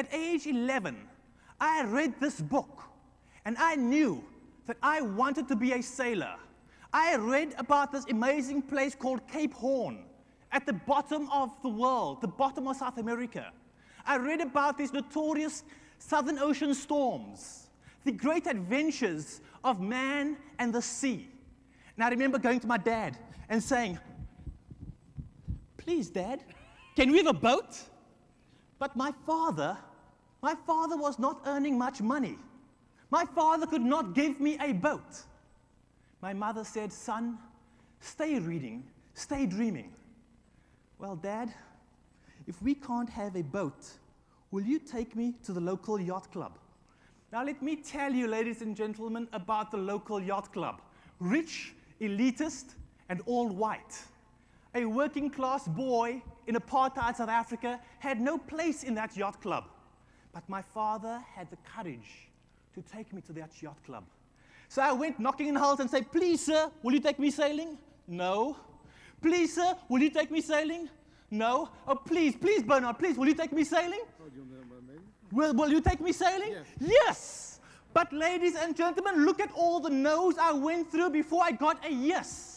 At age 11, I read this book and I knew that I wanted to be a sailor. I read about this amazing place called Cape Horn at the bottom of the world, the bottom of South America. I read about these notorious Southern Ocean storms, the great adventures of man and the sea. And I remember going to my dad and saying, Please, Dad, can we have a boat? But my father my father was not earning much money. My father could not give me a boat. My mother said, Son, stay reading, stay dreaming. Well, Dad, if we can't have a boat, will you take me to the local yacht club? Now, let me tell you, ladies and gentlemen, about the local yacht club. Rich, elitist, and all white. A working class boy in apartheid South Africa had no place in that yacht club. But my father had the courage to take me to that yacht club. So I went knocking on house and said, Please, sir, will you take me sailing? No. Please, sir, will you take me sailing? No. Oh, please, please, Bernard, please, will you take me sailing? Will, will you take me sailing? Yes. yes. But, ladies and gentlemen, look at all the no's I went through before I got a yes.